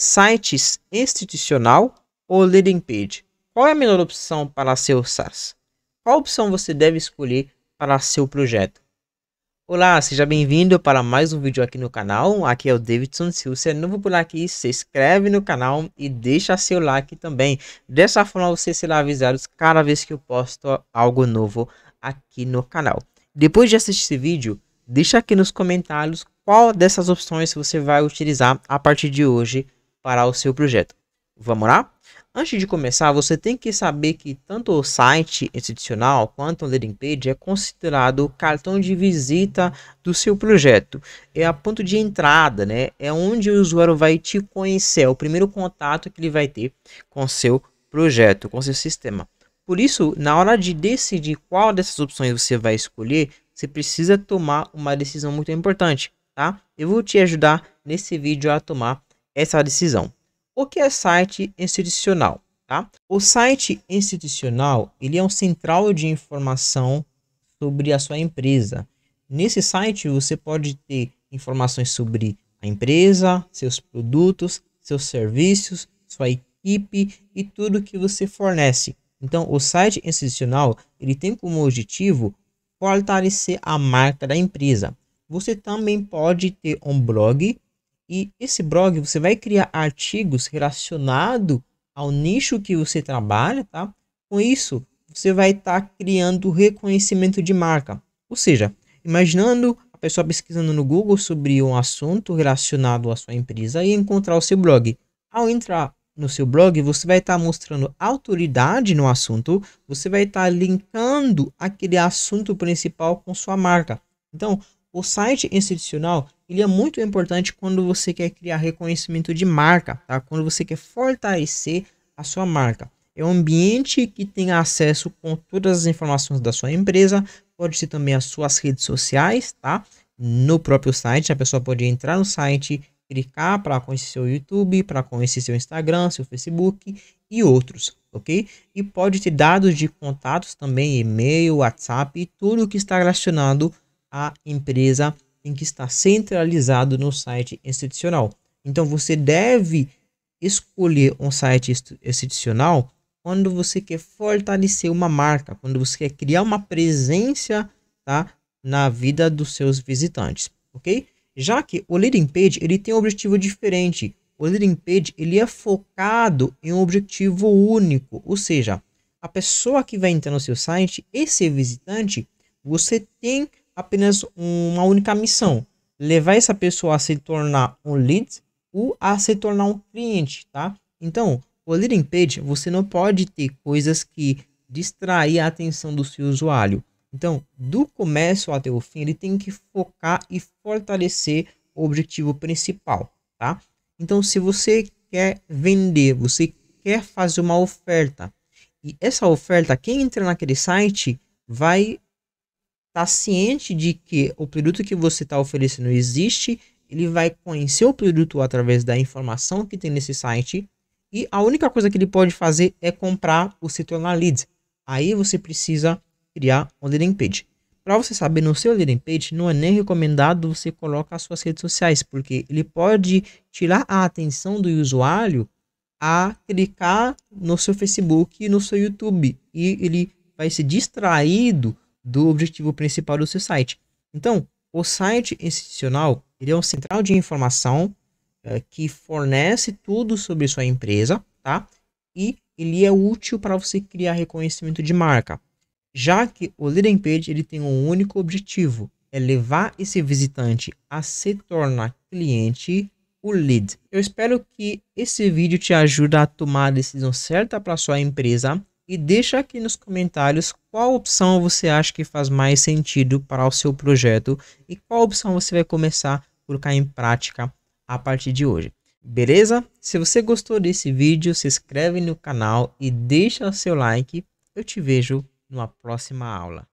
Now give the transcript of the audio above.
sites institucional ou leading page? Qual é a melhor opção para seu SaaS? Qual opção você deve escolher para seu projeto? Olá, seja bem-vindo para mais um vídeo aqui no canal. Aqui é o Davidson. Se você é novo por aqui, se inscreve no canal e deixa seu like também. Dessa forma você será avisado cada vez que eu posto algo novo aqui no canal. Depois de assistir esse vídeo, deixa aqui nos comentários qual dessas opções você vai utilizar a partir de hoje para o seu projeto. Vamos lá? Antes de começar, você tem que saber que tanto o site institucional quanto o landing page é considerado o cartão de visita do seu projeto. É a ponto de entrada, né? É onde o usuário vai te conhecer, é o primeiro contato que ele vai ter com seu projeto, com seu sistema. Por isso, na hora de decidir qual dessas opções você vai escolher, você precisa tomar uma decisão muito importante, tá? Eu vou te ajudar nesse vídeo a tomar essa decisão. O que é site institucional? Tá? O site institucional ele é um central de informação sobre a sua empresa. Nesse site você pode ter informações sobre a empresa, seus produtos, seus serviços, sua equipe e tudo que você fornece. Então, o site institucional ele tem como objetivo fortalecer a marca da empresa. Você também pode ter um blog e esse blog você vai criar artigos relacionados ao nicho que você trabalha, tá? Com isso, você vai estar tá criando reconhecimento de marca. Ou seja, imaginando a pessoa pesquisando no Google sobre um assunto relacionado à sua empresa e encontrar o seu blog. Ao entrar no seu blog, você vai estar tá mostrando autoridade no assunto, você vai estar tá linkando aquele assunto principal com sua marca. Então, o site institucional ele é muito importante quando você quer criar reconhecimento de marca, tá? Quando você quer fortalecer a sua marca. É um ambiente que tem acesso com todas as informações da sua empresa, pode ser também as suas redes sociais, tá? No próprio site, a pessoa pode entrar no site, clicar para conhecer seu YouTube, para conhecer seu Instagram, seu Facebook e outros, ok? E pode ter dados de contatos também, e-mail, WhatsApp, tudo que está relacionado à empresa tem que estar centralizado no site institucional. Então você deve escolher um site institucional quando você quer fortalecer uma marca, quando você quer criar uma presença tá, na vida dos seus visitantes, ok? Já que o leading page ele tem um objetivo diferente. O leading page ele é focado em um objetivo único, ou seja, a pessoa que vai entrar no seu site, esse visitante, você tem apenas uma única missão: levar essa pessoa a se tornar um lead ou a se tornar um cliente, tá? Então, o leading page você não pode ter coisas que distrair a atenção do seu usuário. Então, do começo até o fim, ele tem que focar e fortalecer o objetivo principal, tá? Então, se você quer vender, você quer fazer uma oferta, e essa oferta, quem entra naquele site vai está ciente de que o produto que você está oferecendo existe, ele vai conhecer o produto através da informação que tem nesse site e a única coisa que ele pode fazer é comprar ou se tornar lead. Aí você precisa criar um landing page. Para você saber no seu landing page, não é nem recomendado você colocar as suas redes sociais, porque ele pode tirar a atenção do usuário a clicar no seu Facebook e no seu YouTube e ele vai ser distraído do objetivo principal do seu site. Então, o site institucional ele é uma central de informação eh, que fornece tudo sobre sua empresa, tá? E ele é útil para você criar reconhecimento de marca, já que o Leading page ele tem um único objetivo, é levar esse visitante a se tornar cliente, o lead. Eu espero que esse vídeo te ajude a tomar a decisão certa para sua empresa e deixa aqui nos comentários qual opção você acha que faz mais sentido para o seu projeto e qual opção você vai começar a colocar em prática a partir de hoje. Beleza? Se você gostou desse vídeo, se inscreve no canal e deixa seu like. Eu te vejo numa próxima aula.